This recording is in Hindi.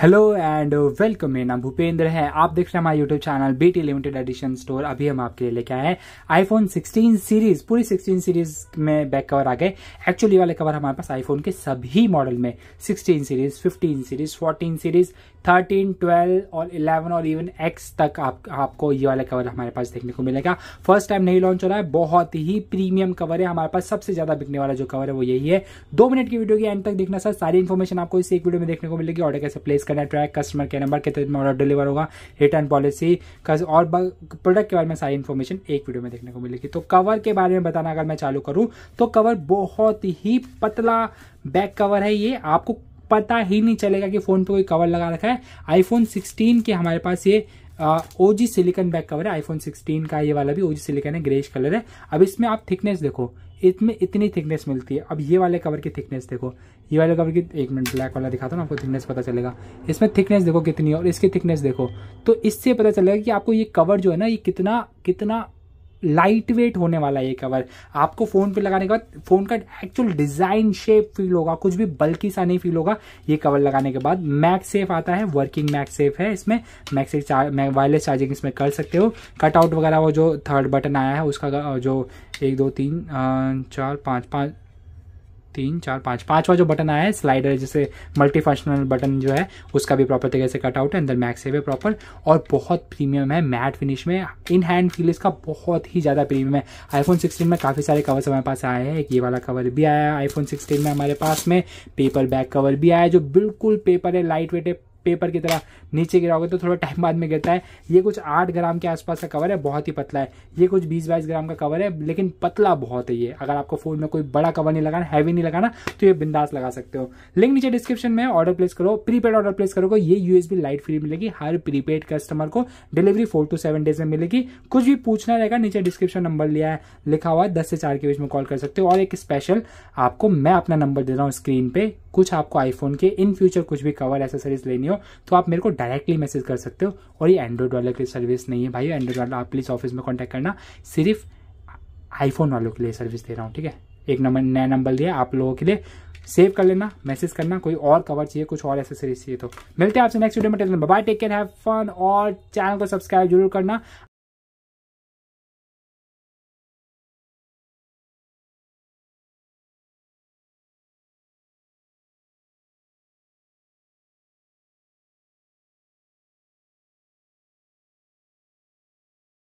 हेलो एंड वेलकम मेरा नाम भूपेंद्र है आप देख रहे हैं हमारे YouTube channel BT limited edition store अभी हम आपके लिए लेके आए हैं आईफोन 16 सीरीज पूरी 16 सीरीज में बैक कवर आ गए एक्चुअली वाले कवर हमारे पास आईफोन के सभी मॉडल में 16 सीरीज 15 सीरीज 14 सीरीज 13, 12 और 11 और इवन एक्स तक आप, आपको ये वाला कवर हमारे पास देखने को मिलेगा फर्स्ट टाइम नहीं लॉन्च हो रहा है बहुत ही प्रीमियम कवर है हमारे पास सबसे ज्यादा बिकने वाला जो कवर है वो यही है दो मिनट की वीडियो के एंड तक देखना सर सारी इन्फॉर्मेशन आपको इस एक वीडियो में देखने को मिलेगी ऑर्डर कैसे प्लेस डिस्कनेक्ट रहा ट्रैक कस्टमर केयर नंबर कितने दिन में ऑर्डर डिलीवर होगा रिटर्न पॉलिसी और प्रोडक्ट के बारे में सारी इन्फॉर्मेशन एक वीडियो में देखने को मिलेगी तो कवर के बारे में बताना अगर मैं चालू करूँ तो कवर बहुत ही पतला बैक कवर है ये आपको पता ही नहीं चलेगा कि फ़ोन पे कोई कवर लगा रखा है आईफोन 16 के हमारे पास ये ओजी सिलिकन बैक कवर है आईफोन 16 का ये वाला भी ओजी सिलिकन है ग्रेश कलर है अब इसमें आप थिकनेस देखो इसमें इतनी थिकनेस मिलती है अब ये वाले कवर की थिकनेस देखो ये वाले कवर की एक मिनट ब्लैक वाला दिखाता हूँ आपको थिकनेस पता चलेगा इसमें थिकनेस देखो कितनी है और इसकी थिकनेस देखो तो इससे पता चलेगा कि आपको ये कवर जो है ना ये कितना कितना लाइट वेट होने वाला है ये कवर आपको फ़ोन पे लगाने के बाद फ़ोन का एक्चुअल डिज़ाइन शेप फील होगा कुछ भी बल्कि सा नहीं फील होगा ये कवर लगाने के बाद मैक सेफ आता है वर्किंग मैक सेफ है इसमें MagSafe charge wireless charging इसमें कर सकते हो कटआउट वगैरह वो जो थर्ड बटन आया है उसका जो एक दो तीन चार पाँच पाँच तीन चार पाँच पाँचवा जो बटन आया है स्लाइडर जैसे मल्टी फंक्शनल बटन जो है उसका भी प्रॉपर तरीके से कटआउट है अंदर मैक्स है प्रॉपर और बहुत प्रीमियम है मैट फिनिश में इन हैंड फील इसका बहुत ही ज़्यादा प्रीमियम है आईफोन सिक्सटीन में काफ़ी सारे कवर्स हमारे पास आए हैं एक ये वाला कवर भी आया है आईफोन सिक्सटीन में हमारे पास में पेपर बैक कवर भी आया है जो बिल्कुल पेपर है लाइट वेट है पेपर की तरह नीचे गिराओगे तो थोड़ा टाइम बाद में गिरता है ये कुछ आठ ग्राम के आसपास का कवर है बहुत ही पतला है ये कुछ बीस बाईस ग्राम का कवर है लेकिन पतला बहुत है ये अगर आपको फोन में कोई बड़ा कवर नहीं लगाना हैवी नहीं लगाना तो ये बिंदास लगा सकते हो लिंक नीचे डिस्क्रिप्शन में ऑर्डर प्लेस करो प्रीपेड ऑर्डर प्लेस करोगे ये यूएसबी लाइट फ्री मिलेगी हर प्रीपेड कस्टमर को delivery four to seven days में मिलेगी कुछ भी पूछना रहेगा नीचे डिस्क्रिप्शन नंबर लिया है लिखा हुआ है दस से चार के बीच में कॉल कर सकते हो और एक स्पेशल आपको मैं अपना नंबर दे रहा हूँ स्क्रीन पर कुछ आपको आईफोन के इन फ्यूचर कुछ भी कवर एसेसरीज लेनी हो तो आप मेरे को डायरेक्टली मैसेज कर सकते हो और ये एंड्रॉइड वाले की सर्विस नहीं है भाई एंड्रॉइड वाला आप प्लीज़ ऑफिस में कॉन्टैक्ट करना सिर्फ आईफोन वालों के लिए सर्विस दे रहा हूँ ठीक है एक नंबर नया नंबर दिया आप लोगों के लिए सेव कर लेना मैसेज करना कोई और कवर चाहिए कुछ और एसेसरीज चाहिए तो मिलते हैं आपसे नेक्स्ट वीडियो में bye take care have fun और चैनल को सब्सक्राइब जरूर करना